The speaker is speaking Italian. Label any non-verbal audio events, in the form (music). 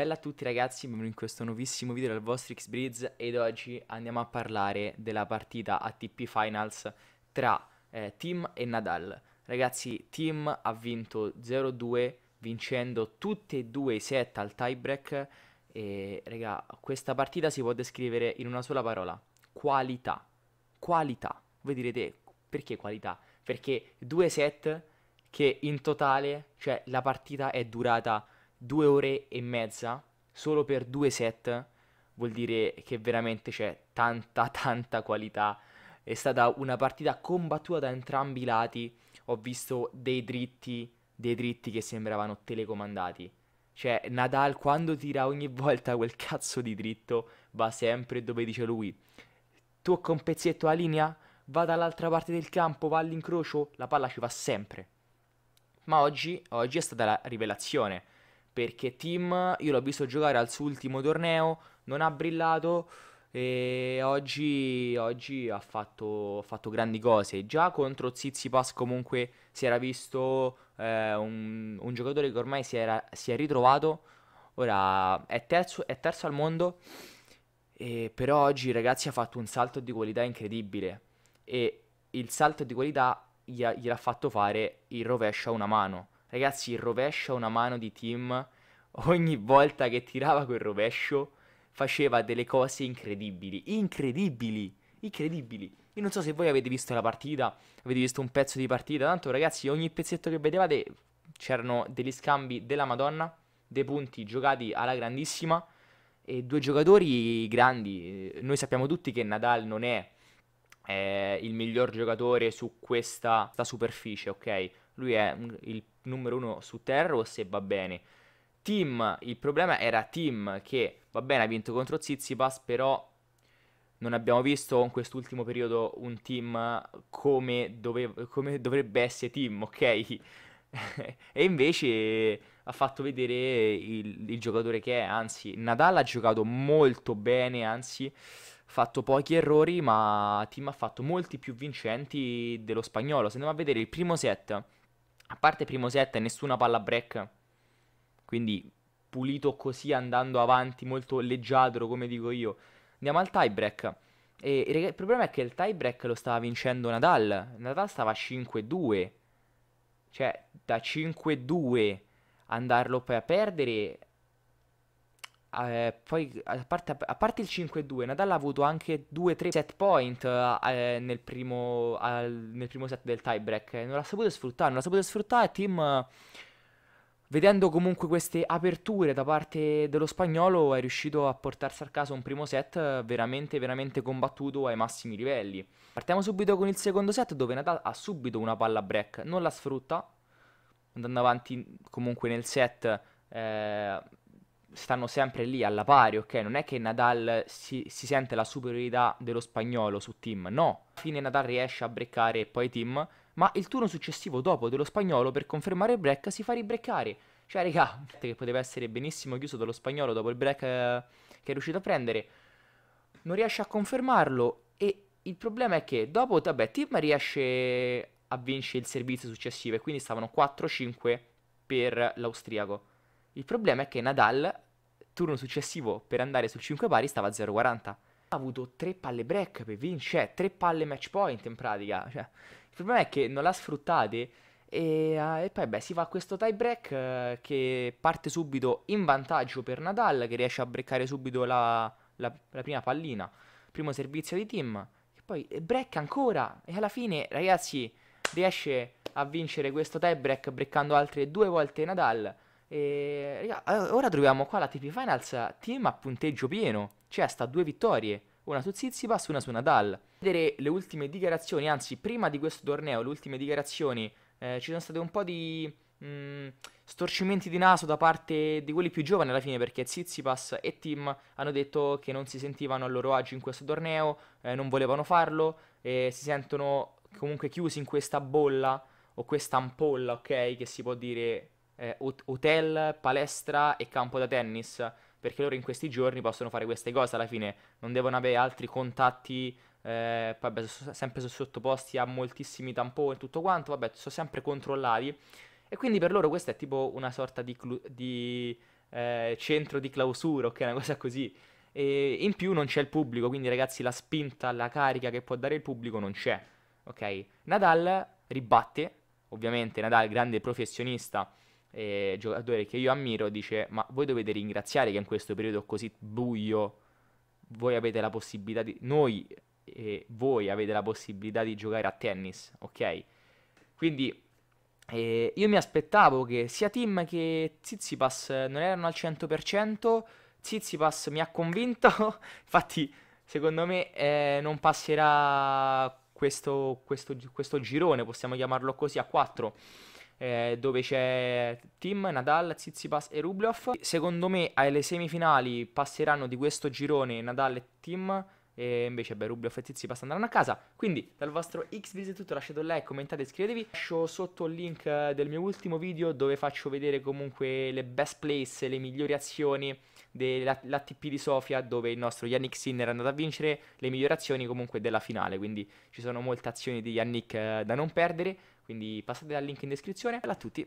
Bella a tutti ragazzi, benvenuti in questo nuovissimo video del vostro Xbreeze ed oggi andiamo a parlare della partita ATP Finals tra eh, Team e Nadal. Ragazzi, Team ha vinto 0-2 vincendo tutti e due i set al tiebreak e raga, questa partita si può descrivere in una sola parola, qualità. Qualità. Voi direte perché qualità? Perché due set che in totale, cioè la partita è durata due ore e mezza solo per due set vuol dire che veramente c'è tanta (laughs) tanta qualità. È stata una partita combattuta da entrambi i lati. Ho visto dei dritti, dei dritti che sembravano telecomandati. Cioè, Nadal quando tira ogni volta quel cazzo di dritto va sempre dove dice lui. Tocca un pezzetto la linea, va dall'altra parte del campo, va all'incrocio, la palla ci va sempre. Ma oggi, oggi è stata la rivelazione perché Tim io l'ho visto giocare al suo ultimo torneo, non ha brillato e oggi, oggi ha, fatto, fatto, grandi cose. Già contro Zizipas comunque si era visto eh, un, un, giocatore che ormai si, era, si è ritrovato, ora è terzo, è terzo al mondo, e, però oggi ragazzi ha fatto un salto di qualità incredibile e il salto di qualità gliel'ha fatto fare il rovescio a una mano Ragazzi, il rovescio a una mano di Tim, ogni volta che tirava quel rovescio, faceva delle cose incredibili. Incredibili! Incredibili! Io non so se voi avete visto la partita, avete visto un pezzo di partita, tanto ragazzi, ogni pezzetto che vedevate c'erano degli scambi della Madonna, dei punti giocati alla grandissima e due giocatori grandi. Noi sappiamo tutti che Nadal non è eh, il miglior giocatore su questa, questa superficie, ok? lui è il numero uno su terra o se va bene. Team, il problema era Team che va bene ha vinto contro Zizipas però non abbiamo visto in quest'ultimo periodo un team come, dovev- come dovrebbe essere team, (laughs) ok? e invece ha fatto vedere il, il, giocatore che è, anzi Nadal ha giocato molto bene, anzi ha fatto pochi errori, ma team ha fatto molti più vincenti dello spagnolo. Se andiamo a vedere il primo set a parte primo set nessuna palla break, quindi pulito così andando avanti, molto leggiadro come dico io. Andiamo al tie break. E il problema è che il tie break lo stava vincendo Nadal. Nadal stava a 5-2. Cioè, da 5-2 andarlo poi a perdere eh, poi a parte, a parte il 5-2 Nadal ha avuto anche 2-3 set point eh, nel, primo, eh, nel, primo, set del tiebreak non l'ha saputo sfruttare non l'ha saputo sfruttare Tim vedendo comunque queste aperture da parte dello spagnolo è riuscito a portarsi a casa un primo set veramente veramente combattuto ai massimi livelli partiamo subito con il secondo set dove Nadal ha subito una palla break non la sfrutta andando avanti comunque nel set eh, stanno sempre lì alla pari, ok? Non è che Nadal si, si sente la superiorità dello spagnolo su Team, no. Alla fine Nadal riesce a breccare poi Team, ma il turno successivo dopo dello spagnolo per confermare il break si fa ribreccare. Cioè, raga, che poteva essere benissimo chiuso dallo spagnolo dopo il break eh, che è riuscito a prendere. Non riesce a confermarlo e il problema è che dopo, vabbè, Team riesce a vincere il servizio successivo e quindi stavano 4-5 per l'austriaco il problema è che Nadal, turno successivo per andare sul 5 pari, stava a 0,40. Ha avuto 3 palle break per vincere, 3 cioè, palle match point in pratica. Cioè, il problema è che non l'ha sfruttate e, uh, e, poi beh, si fa questo tie break uh, che parte subito in vantaggio per Nadal che riesce a breccare subito la, la, la prima pallina. Primo servizio di team. E poi break ancora. E alla fine, ragazzi, riesce a vincere questo tie break breccando altre due volte Nadal. E, ora troviamo qua la TP Finals team a punteggio pieno, cioè sta a due vittorie, una su Zizipas, una su Nadal. Vedere le ultime dichiarazioni, anzi prima di questo torneo, le ultime dichiarazioni, eh, ci sono state un po' di mh, mm, storcimenti di naso da parte di quelli più giovani alla fine perché Zizipas e team hanno detto che non si sentivano a loro agio in questo torneo, eh, non volevano farlo, e si sentono comunque chiusi in questa bolla o questa ampolla, ok, che si può dire eh, hotel, palestra e campo da tennis, perché loro in questi giorni possono fare queste cose alla fine, non devono avere altri contatti, eh, vabbè, sono sempre sottoposti a moltissimi tamponi e tutto quanto, vabbè, sono sempre controllati e quindi per loro questo è tipo una sorta di, clu- di eh, centro di clausura, ok, una cosa così. E in più non c'è il pubblico, quindi ragazzi la spinta, la carica che può dare il pubblico non c'è, ok? Nadal ribatte, ovviamente Nadal grande professionista, eh, giocatore che io ammiro, dice: Ma voi dovete ringraziare che in questo periodo così buio voi avete la possibilità di. Noi e voi avete la possibilità di giocare a tennis, ok? Quindi eh, io mi aspettavo che sia Tim che Zizipas non erano al 100%. Zizipas mi ha convinto, (laughs) infatti secondo me eh, non passerà questo, questo, questo girone, possiamo chiamarlo così, a 4 eh, dove c'è Tim, Nadal, Tsitsipas e Rublev. Secondo me alle semifinali passeranno di questo girone Nadal e Tim e invece beh, Rublev e Tsitsipas andranno a casa. Quindi dal vostro Xvisit è tutto, lasciate un like, commentate, iscrivetevi. Lascio sotto il link eh, del mio ultimo video dove faccio vedere comunque le best place, le migliori azioni dell'ATP di Sofia dove il nostro Yannick Sinner è andato a vincere, le migliori azioni comunque della finale, quindi ci sono molte azioni di Yannick eh, da non perdere. Quindi passate dal link in descrizione. Bella a tutti!